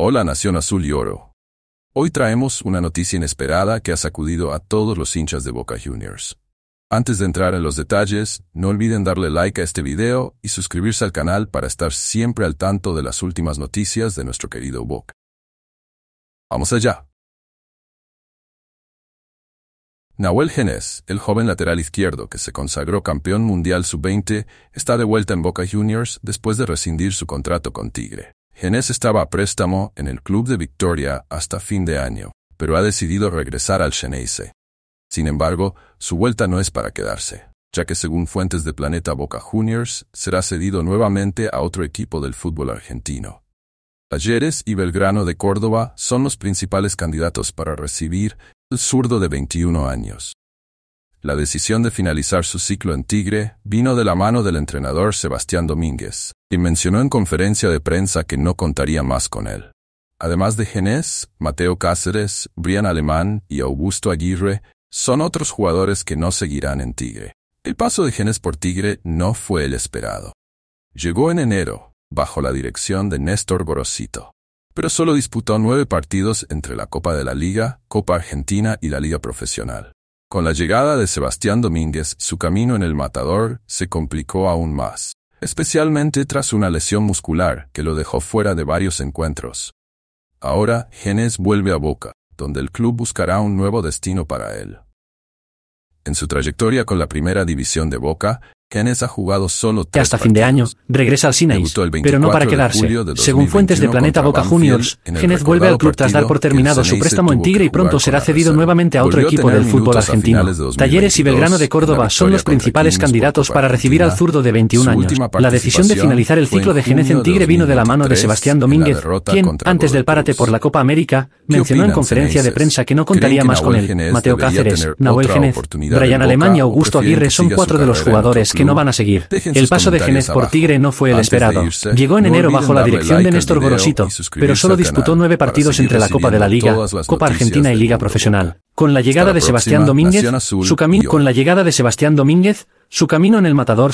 Hola Nación Azul y Oro. Hoy traemos una noticia inesperada que ha sacudido a todos los hinchas de Boca Juniors. Antes de entrar en los detalles, no olviden darle like a este video y suscribirse al canal para estar siempre al tanto de las últimas noticias de nuestro querido Boca. Vamos allá. Nahuel Genés, el joven lateral izquierdo que se consagró campeón mundial sub-20, está de vuelta en Boca Juniors después de rescindir su contrato con Tigre. Genes estaba a préstamo en el club de Victoria hasta fin de año, pero ha decidido regresar al Genese. Sin embargo, su vuelta no es para quedarse, ya que según fuentes de Planeta Boca Juniors, será cedido nuevamente a otro equipo del fútbol argentino. Talleres y Belgrano de Córdoba son los principales candidatos para recibir el zurdo de 21 años. La decisión de finalizar su ciclo en Tigre vino de la mano del entrenador Sebastián Domínguez, quien mencionó en conferencia de prensa que no contaría más con él. Además de Genés, Mateo Cáceres, Brian Alemán y Augusto Aguirre, son otros jugadores que no seguirán en Tigre. El paso de Genés por Tigre no fue el esperado. Llegó en enero, bajo la dirección de Néstor Gorosito, pero solo disputó nueve partidos entre la Copa de la Liga, Copa Argentina y la Liga Profesional. Con la llegada de Sebastián Domínguez, su camino en el matador se complicó aún más, especialmente tras una lesión muscular que lo dejó fuera de varios encuentros. Ahora, Genes vuelve a Boca, donde el club buscará un nuevo destino para él. En su trayectoria con la primera división de Boca, ha jugado solo hasta fin de año regresa al Sinaí, pero no para quedarse. Según fuentes de Planeta Boca Juniors, Genez vuelve al club tras dar por terminado su préstamo en Tigre y pronto será cedido nuevamente a otro equipo del fútbol argentino. Talleres y Belgrano de Córdoba son los principales candidatos para recibir al zurdo de 21 años. La decisión de finalizar el ciclo de Genez en Tigre vino de la mano de Sebastián Domínguez, quien, antes del párate por la Copa América, mencionó en conferencia de prensa que no contaría más con él. Mateo Cáceres, Nahuel Genez, Brian Alemán y Augusto Aguirre son cuatro de los jugadores que no van a seguir. El paso de Genez por Tigre no fue el esperado. Llegó en enero bajo la dirección de Néstor Gorosito, pero solo disputó nueve partidos entre la Copa de la Liga, Copa Argentina y Liga Profesional. Con la llegada de Sebastián Domínguez, su camino con la llegada de Sebastián Domínguez, su camino en el matador